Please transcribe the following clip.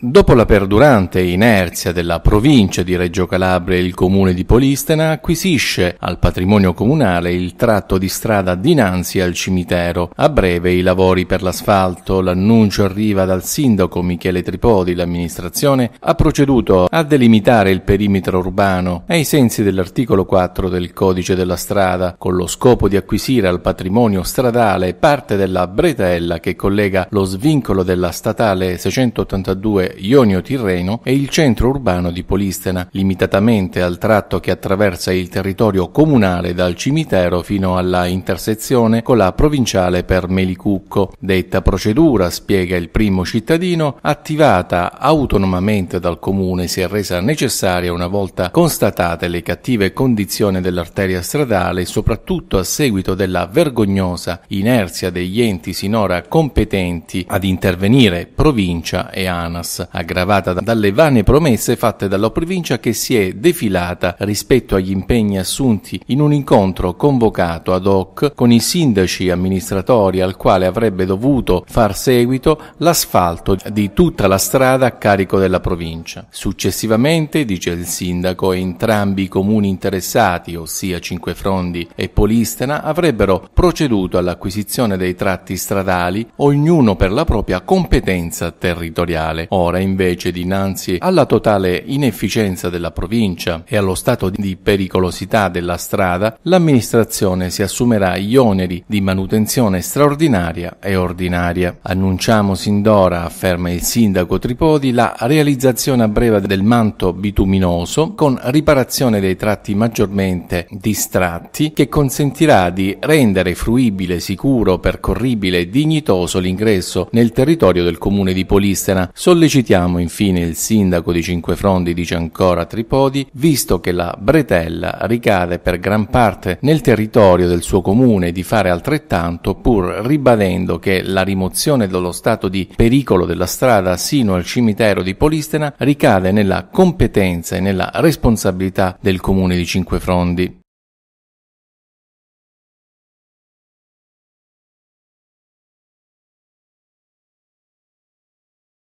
Dopo la perdurante inerzia della provincia di Reggio Calabria, e il comune di Polistena acquisisce al patrimonio comunale il tratto di strada dinanzi al cimitero. A breve i lavori per l'asfalto, l'annuncio arriva dal sindaco Michele Tripodi, l'amministrazione ha proceduto a delimitare il perimetro urbano ai sensi dell'articolo 4 del codice della strada, con lo scopo di acquisire al patrimonio stradale parte della bretella che collega lo svincolo della statale 682 Ionio-Tirreno e il centro urbano di Polistena, limitatamente al tratto che attraversa il territorio comunale dal cimitero fino alla intersezione con la provinciale per Melicucco. Detta procedura, spiega il primo cittadino, attivata autonomamente dal comune si è resa necessaria una volta constatate le cattive condizioni dell'arteria stradale, soprattutto a seguito della vergognosa inerzia degli enti sinora competenti ad intervenire provincia e ANAS. Pass, aggravata dalle vane promesse fatte dalla provincia che si è defilata rispetto agli impegni assunti in un incontro convocato ad hoc con i sindaci amministratori al quale avrebbe dovuto far seguito l'asfalto di tutta la strada a carico della provincia. Successivamente, dice il sindaco, entrambi i comuni interessati, ossia Cinque Frondi e Polistena, avrebbero proceduto all'acquisizione dei tratti stradali, ognuno per la propria competenza territoriale. Ora ora invece dinanzi alla totale inefficienza della provincia e allo stato di pericolosità della strada, l'amministrazione si assumerà gli oneri di manutenzione straordinaria e ordinaria. Annunciamo sin d'ora, afferma il sindaco Tripodi, la realizzazione a breve del manto bituminoso con riparazione dei tratti maggiormente distratti che consentirà di rendere fruibile, sicuro, percorribile e dignitoso l'ingresso nel territorio del comune di Polistena, sollecitando Citiamo infine il sindaco di Cinque Frondi dice ancora Tripodi, visto che la bretella ricade per gran parte nel territorio del suo comune di fare altrettanto pur ribadendo che la rimozione dello stato di pericolo della strada sino al cimitero di Polistena ricade nella competenza e nella responsabilità del comune di Cinque Frondi.